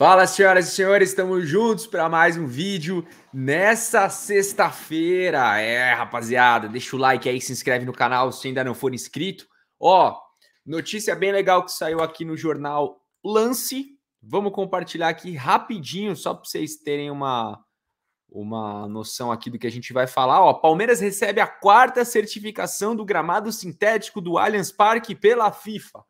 Fala, senhoras e senhores, estamos juntos para mais um vídeo nessa sexta-feira. É, rapaziada, deixa o like aí, se inscreve no canal se ainda não for inscrito. Ó, notícia bem legal que saiu aqui no jornal Lance. Vamos compartilhar aqui rapidinho, só para vocês terem uma, uma noção aqui do que a gente vai falar. Ó, Palmeiras recebe a quarta certificação do gramado sintético do Allianz Parque pela FIFA.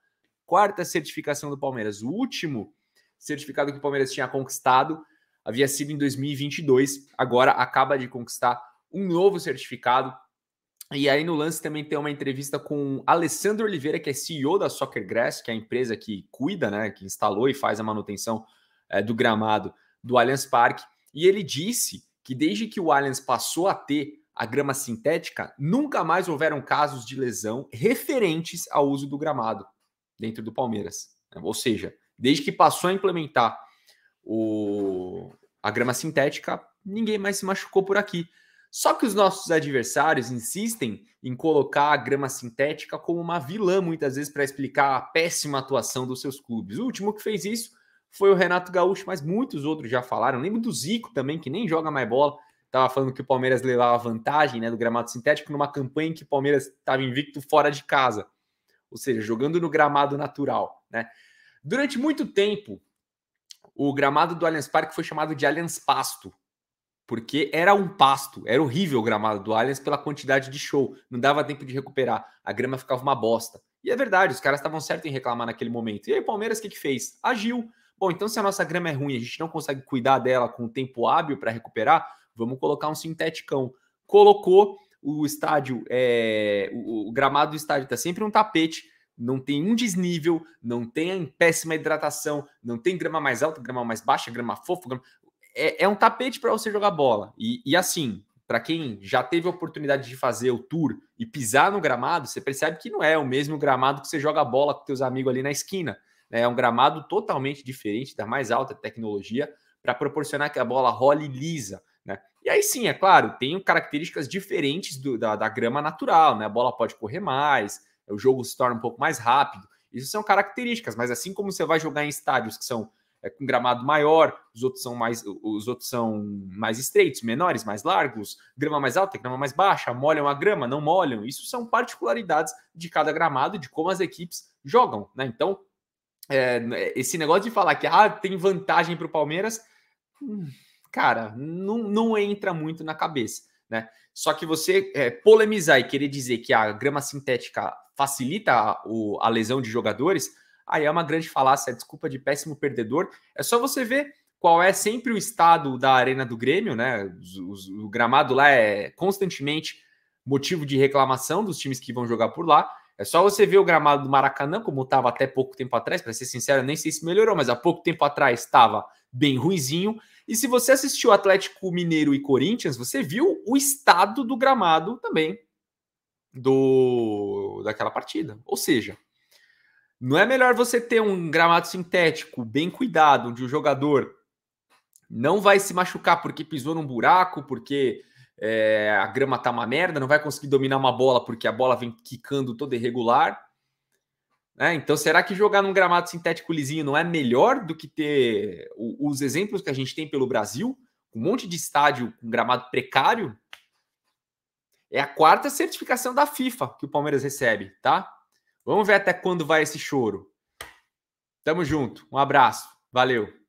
Quarta certificação do Palmeiras. O último certificado que o Palmeiras tinha conquistado havia sido em 2022, agora acaba de conquistar um novo certificado. E aí no lance também tem uma entrevista com Alessandro Oliveira, que é CEO da Soccer Grass, que é a empresa que cuida, né, que instalou e faz a manutenção é, do gramado do Allianz Parque. E ele disse que desde que o Allianz passou a ter a grama sintética, nunca mais houveram casos de lesão referentes ao uso do gramado dentro do Palmeiras. Ou seja, Desde que passou a implementar o, a grama sintética, ninguém mais se machucou por aqui. Só que os nossos adversários insistem em colocar a grama sintética como uma vilã, muitas vezes, para explicar a péssima atuação dos seus clubes. O último que fez isso foi o Renato Gaúcho, mas muitos outros já falaram. lembro do Zico também, que nem joga mais bola. Estava falando que o Palmeiras levava vantagem né, do gramado sintético numa campanha em que o Palmeiras estava invicto fora de casa. Ou seja, jogando no gramado natural. Né? Durante muito tempo, o gramado do Allianz Parque foi chamado de Allianz Pasto, porque era um pasto, era horrível o gramado do Allianz pela quantidade de show, não dava tempo de recuperar, a grama ficava uma bosta. E é verdade, os caras estavam certos em reclamar naquele momento. E aí o Palmeiras o que, que fez? Agiu. Bom, então se a nossa grama é ruim, a gente não consegue cuidar dela com o tempo hábil para recuperar, vamos colocar um sintético. Colocou o estádio, é... o, gramado do estádio está sempre um tapete, não tem um desnível, não tem péssima hidratação, não tem grama mais alta, grama mais baixa, grama fofa. Grama... É, é, um tapete para você jogar bola. E, e assim, para quem já teve a oportunidade de fazer o tour e pisar no gramado, você percebe que não é o mesmo gramado que você joga bola com seus amigos ali na esquina. Né? É um gramado totalmente diferente, da mais alta tecnologia, para proporcionar que a bola role lisa. Né? E aí sim, é claro, tem características diferentes do, da, da grama natural, né? A bola pode correr mais, o jogo se torna um pouco mais rápido. Isso são características, mas assim como você vai jogar em estádios que são é, com gramado maior, os outros são mais os outros são mais estreitos, menores, mais largos, grama mais alta, grama mais baixa, molham a grama, não molham. Isso são particularidades de cada gramado, de como as equipes jogam, né? Então, é, esse negócio de falar que ah, tem vantagem para o Palmeiras, hum, cara, não, não entra muito na cabeça. Né? Só que você é, polemizar e querer dizer que a grama sintética facilita a, o, a lesão de jogadores, aí é uma grande falácia, desculpa de péssimo perdedor. É só você ver qual é sempre o estado da arena do Grêmio, né? O, o gramado lá é constantemente motivo de reclamação dos times que vão jogar por lá. É só você ver o gramado do Maracanã, como estava até pouco tempo atrás, para ser sincero, nem sei se melhorou, mas há pouco tempo atrás estava bem ruinzinho. E se você assistiu Atlético Mineiro e Corinthians, você viu o estado do gramado também do daquela partida. Ou seja, não é melhor você ter um gramado sintético bem cuidado, onde o jogador não vai se machucar porque pisou num buraco, porque é, a grama tá uma merda, não vai conseguir dominar uma bola porque a bola vem quicando toda irregular né? então, será que jogar num gramado sintético lisinho não é melhor do que ter os exemplos que a gente tem pelo Brasil? Um monte de estádio com gramado precário? É a quarta certificação da FIFA que o Palmeiras recebe, tá? Vamos ver até quando vai esse choro. Tamo junto. Um abraço. Valeu.